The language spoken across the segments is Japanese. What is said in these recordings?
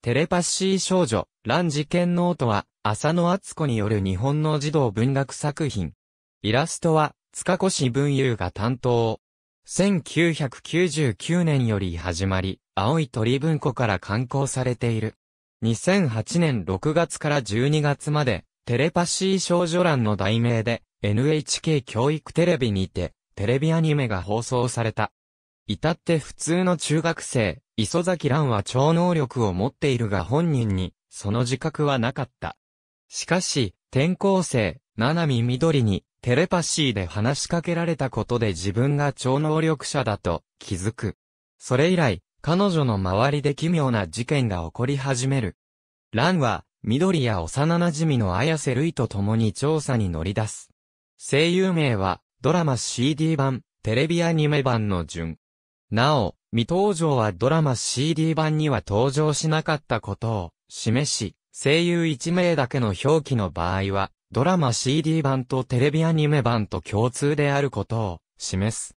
テレパシー少女、乱事件ノートは、浅野敦子による日本の児童文学作品。イラストは、塚越文雄が担当。1999年より始まり、青い鳥文庫から刊行されている。2008年6月から12月まで、テレパシー少女欄の題名で、NHK 教育テレビにて、テレビアニメが放送された。至って普通の中学生、磯崎蘭は超能力を持っているが本人に、その自覚はなかった。しかし、転校生、七海緑に、テレパシーで話しかけられたことで自分が超能力者だと気づく。それ以来、彼女の周りで奇妙な事件が起こり始める。蘭は、緑や幼馴染の綾瀬類と共に調査に乗り出す。声優名は、ドラマ CD 版、テレビアニメ版の順。なお、未登場はドラマ CD 版には登場しなかったことを示し、声優1名だけの表記の場合は、ドラマ CD 版とテレビアニメ版と共通であることを示す。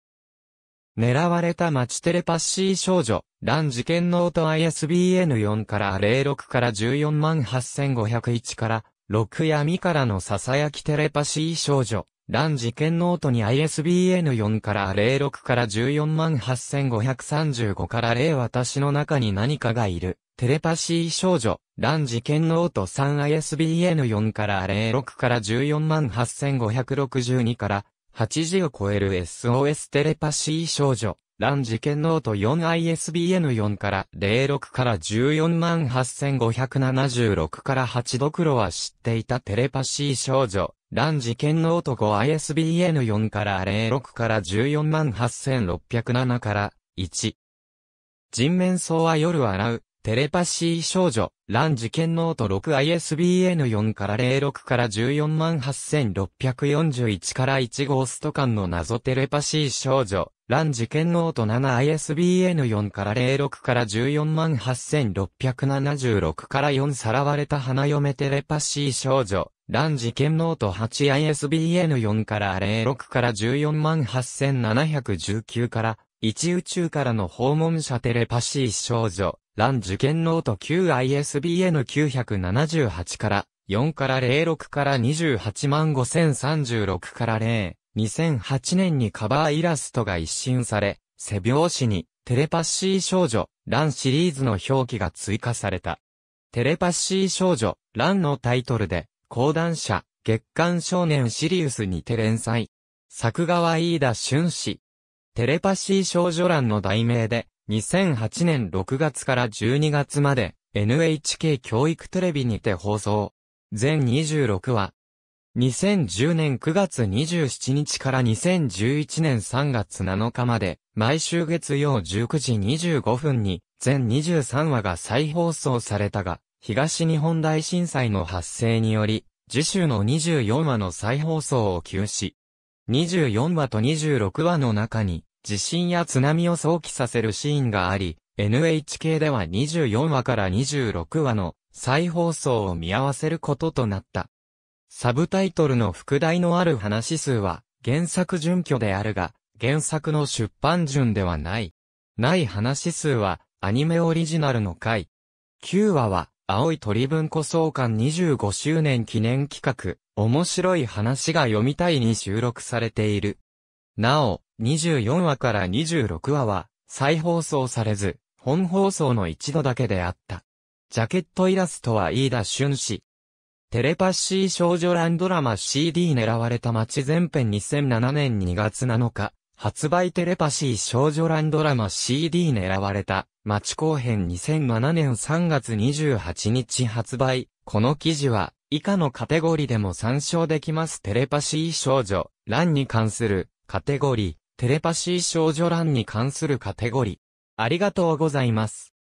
狙われた街テレパシー少女、ラン事件ノート ISBN4 から06から148,501から6闇からのささやきテレパシー少女、乱事件ノートに ISBN4 から06から148,535から0私の中に何かがいる。テレパシー少女、乱事件ノート 3ISBN4 から06から148,562から8時を超える SOS テレパシー少女。乱事件ノート 4ISBN4 から06から148,576から8ドクロは知っていたテレパシー少女。乱事件ノート 5ISBN4 から06から148,607から1。人面相は夜洗う。テレパシー少女、乱事件ノート 6ISBN4 から06から148,641から1号スト間の謎テレパシー少女、蘭事件ノート 7ISBN4 から06から148,676から4さらわれた花嫁テレパシー少女。蘭事件ノート 8ISBN4 から06から148,719から1宇宙からの訪問者テレパシー少女。蘭事件ノート 9ISBN978 から4から06から28万5036から0。2008年にカバーイラストが一新され、背表紙にテレパシー少女、ランシリーズの表記が追加された。テレパシー少女、ランのタイトルで、講談社、月刊少年シリウスにて連載。作画は飯田俊氏。テレパシー少女ンの題名で、2008年6月から12月まで、NHK 教育テレビにて放送。全26話、2010年9月27日から2011年3月7日まで、毎週月曜19時25分に、全23話が再放送されたが、東日本大震災の発生により、次週の24話の再放送を休止。24話と26話の中に、地震や津波を想起させるシーンがあり、NHK では24話から26話の再放送を見合わせることとなった。サブタイトルの副題のある話数は、原作準拠であるが、原作の出版順ではない。ない話数は、アニメオリジナルの回。9話は、青い鳥文庫創刊25周年記念企画、面白い話が読みたいに収録されている。なお、24話から26話は、再放送されず、本放送の一度だけであった。ジャケットイラストは飯田俊氏、テレパシー少女ランドラマ CD 狙われた街前編2007年2月7日、発売テレパシー少女ランドラマ CD 狙われた街後編2007年3月28日発売。この記事は以下のカテゴリーでも参照できますテレパシー少女ランに関するカテゴリー、テレパシー少女ランに関するカテゴリー。ありがとうございます。